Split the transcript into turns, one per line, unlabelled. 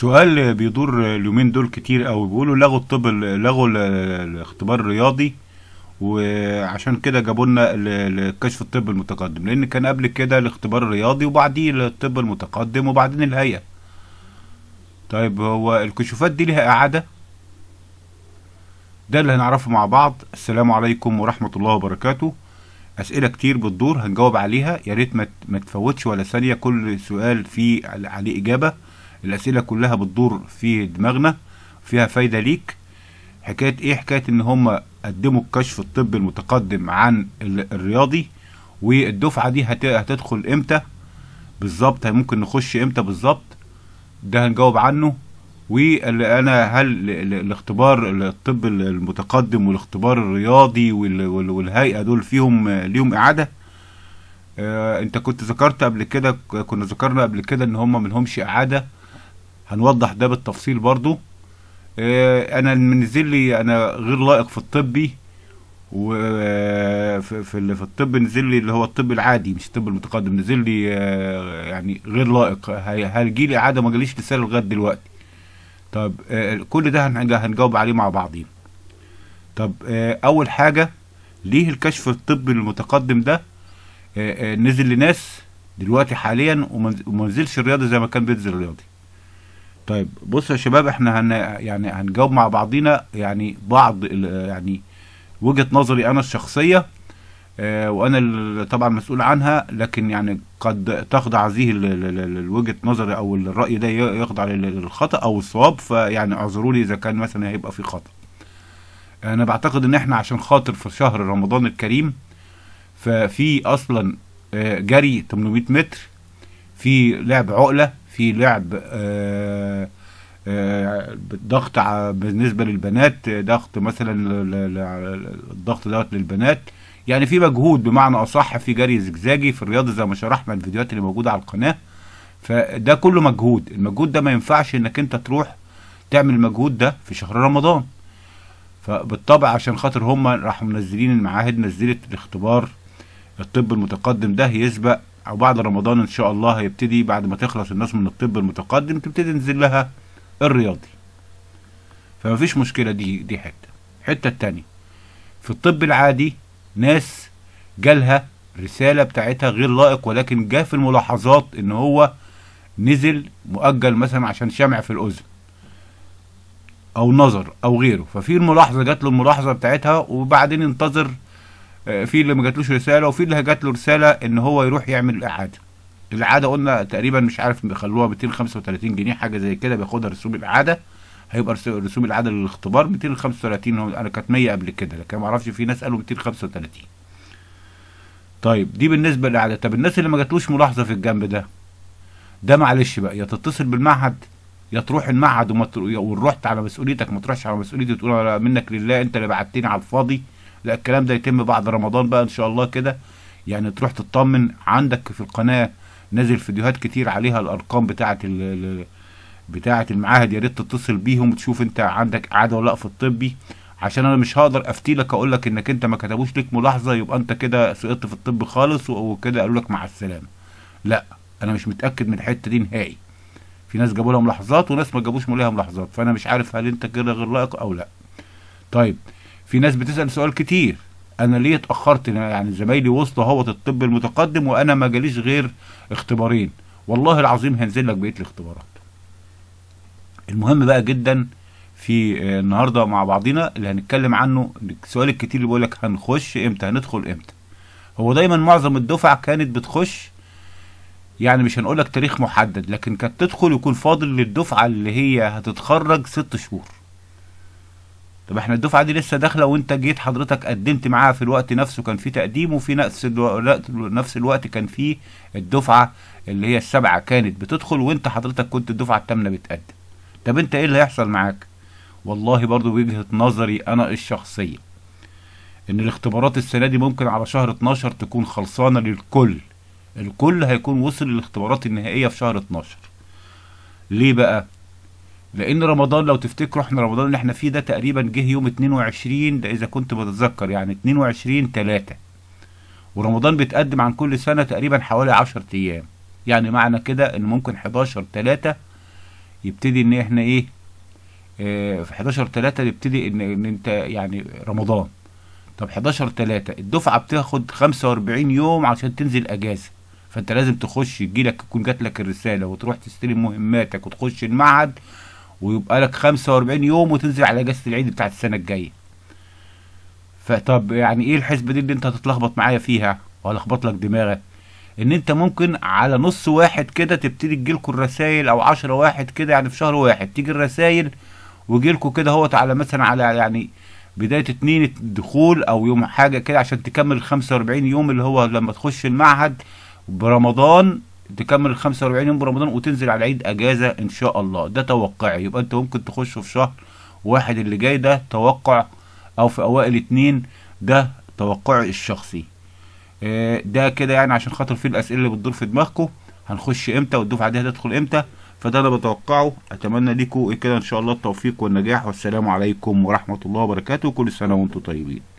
سؤال بيدور اليومين دول كتير قوي بيقولوا لغوا الطب لغوا الاختبار الرياضي وعشان كده جابوا لنا الكشف الطب المتقدم لان كان قبل كده الاختبار الرياضي وبعديه الطب المتقدم وبعدين الهيئه طيب هو الكشوفات دي ليها اعاده ده اللي هنعرفه مع بعض السلام عليكم ورحمه الله وبركاته اسئله كتير بتدور هنجاوب عليها يا ريت ما تفوتش ولا ثانيه كل سؤال فيه عليه اجابه الأسئلة كلها بتدور في دماغنا فيها فايدة ليك حكاية إيه حكاية إن هم قدموا الكشف الطبي المتقدم عن الرياضي والدفعة دي هتدخل إمتى بالظبط ممكن نخش إمتى بالظبط ده هنجاوب عنه وانا هل الاختبار الطب المتقدم والاختبار الرياضي والهيئه دول فيهم ليهم اعاده آه، انت كنت ذكرت قبل كده كنا ذكرنا قبل كده ان هم ملهمش اعاده هنوضح ده بالتفصيل برضو آه، انا منزل لي انا غير لائق في الطبي وفي آه، في الطب نزل لي اللي هو الطب العادي مش الطب المتقدم نزل لي آه، يعني غير لائق هيجي لي اعاده ما جاليش رساله لغايه دلوقتي طب كل ده هنجاوب عليه مع بعضين طب اول حاجه ليه الكشف الطبي المتقدم ده نزل لناس دلوقتي حاليا وما نزلش الرياضي زي ما كان بينزل الرياضي طيب بصوا يا شباب احنا هن يعني هنجاوب مع بعضينا يعني بعض يعني وجهه نظري انا الشخصيه اه وانا طبعا مسؤول عنها لكن يعني قد تخضع هذه الوجهه نظري او الراي ده يخضع للخطا او الصواب فيعني اعذروا لي اذا كان مثلا هيبقى في خطا انا بعتقد ان احنا عشان خاطر في شهر رمضان الكريم ففي اصلا آه، جري 800 متر في لعب عقله في لعب آه، آه، ضغط بالنسبه للبنات ضغط مثلا الضغط دوت للبنات يعني في مجهود بمعنى اصح في جري زجزاجي في الرياضه زي ما شرحنا الفيديوهات اللي موجوده على القناه فده كله مجهود المجهود ده ما ينفعش انك انت تروح تعمل المجهود ده في شهر رمضان فبالطبع عشان خاطر هم راحوا منزلين المعاهد نزلت الاختبار الطب المتقدم ده يسبق او بعد رمضان ان شاء الله هيبتدي بعد ما تخلص الناس من الطب المتقدم تبتدي تنزل لها الرياضي فما فيش مشكلة دي دي حتة الحتة التانية في الطب العادي ناس جالها رسالة بتاعتها غير لائق ولكن جاء في الملاحظات ان هو نزل مؤجل مثلا عشان شمع في الاذن او نظر او غيره ففي الملاحظة جات له الملاحظة بتاعتها وبعدين انتظر آه، في اللي ما جاتلوش رساله وفي اللي جات له رساله ان هو يروح يعمل الاعاده الاعاده قلنا تقريبا مش عارف بيخلوها 235 جنيه حاجه زي كده بياخدها رسوم الاعاده هيبقى رسوم الاعاده للاختبار 235 هو انا كانت 100 قبل كده لكن ما اعرفش في ناس قالوا 235 طيب دي بالنسبه للاعاده طب الناس اللي ما جاتلوش ملاحظه في الجنب ده ده معلش بقى يا تتصل بالمعهد يا تروح المعهد وما تر... ورحت على مسؤوليتك ما تروحش على مسؤوليتي تقول منك لله انت اللي بعتني على الفاضي لا الكلام ده يتم بعد رمضان بقى ان شاء الله كده يعني تروح تطمن عندك في القناه نازل فيديوهات كتير عليها الارقام بتاعه بتاعه المعاهد يا ريت تتصل بيهم وتشوف انت عندك اعاده ولا لا في الطبي عشان انا مش هقدر افتي لك اقول لك انك انت ما كتبوش لك ملاحظه يبقى انت كده سقطت في الطب خالص وكده قالوا لك مع السلامه لا انا مش متاكد من الحته دي نهائي في ناس جابوا لها ملاحظات وناس ما جابوش ملاحظات فانا مش عارف هل انت كده غير لائق او لا طيب في ناس بتسال سؤال كتير انا ليه اتاخرت يعني زمايلي وصلوا اهوت الطب المتقدم وانا ما جاليش غير اختبارين والله العظيم هنزل لك بقيه الاختبارات المهم بقى جدا في آه، النهارده مع بعضينا اللي هنتكلم عنه السؤال الكتير اللي بيقول لك هنخش امتى هندخل امتى هو دايما معظم الدفعه كانت بتخش يعني مش هنقول لك تاريخ محدد لكن كانت تدخل يكون فاضل للدفعه اللي هي هتتخرج ست شهور طب احنا الدفعه دي لسه داخله وانت جيت حضرتك قدمت معاها في الوقت نفسه كان في تقديم وفي نفس الوقت نفس الوقت كان في الدفعه اللي هي السبعه كانت بتدخل وانت حضرتك كنت الدفعه الثامنه بتقدم طب انت ايه اللي هيحصل معاك والله برضو وجهه نظري انا الشخصيه ان الاختبارات السنه دي ممكن على شهر 12 تكون خلصانه للكل الكل هيكون وصل للاختبارات النهائيه في شهر 12 ليه بقى لان رمضان لو تفتكروا احنا رمضان اللي احنا فيه ده تقريبا جه يوم 22 ده اذا كنت بتتذكر يعني 22 3 ورمضان بيتقدم عن كل سنه تقريبا حوالي 10 ايام يعني معنى كده ان ممكن 11 3 يبتدي ان احنا ايه اه في 11 3 يبتدي ان ان انت يعني رمضان طب 11 3 الدفعه بتاخد 45 يوم عشان تنزل اجازه فانت لازم تخش لك تكون جاتلك الرساله وتروح تستلم مهماتك وتخش المعهد ويبقى لك 45 يوم وتنزل على اجازه العيد بتاعت السنه الجايه فطب يعني ايه الحسبه دي اللي انت هتتلخبط معايا فيها وهلخبط لك دماغك ان انت ممكن على نص واحد كده تبتدي تجيلكوا الرسايل او عشرة واحد كده يعني في شهر واحد تيجي الرسايل ويجيلكوا كده اهوت على مثلا على يعني بداية اتنين الدخول او يوم حاجة كده عشان تكمل الخمسة واربعين يوم اللي هو لما تخش المعهد برمضان تكمل ال 45 يوم برمضان وتنزل على العيد اجازه ان شاء الله ده توقعي يبقى انت ممكن تخش في شهر واحد اللي جاي ده توقع او في اوائل اتنين ده توقعي الشخصي آه، ده كده يعني عشان خاطر في الاسئله اللي بتدور في دماغكم هنخش امتى والدفعه دي هتدخل امتى فده انا بتوقعه اتمنى لكم كده ان شاء الله التوفيق والنجاح والسلام عليكم ورحمه الله وبركاته كل سنه وانتم طيبين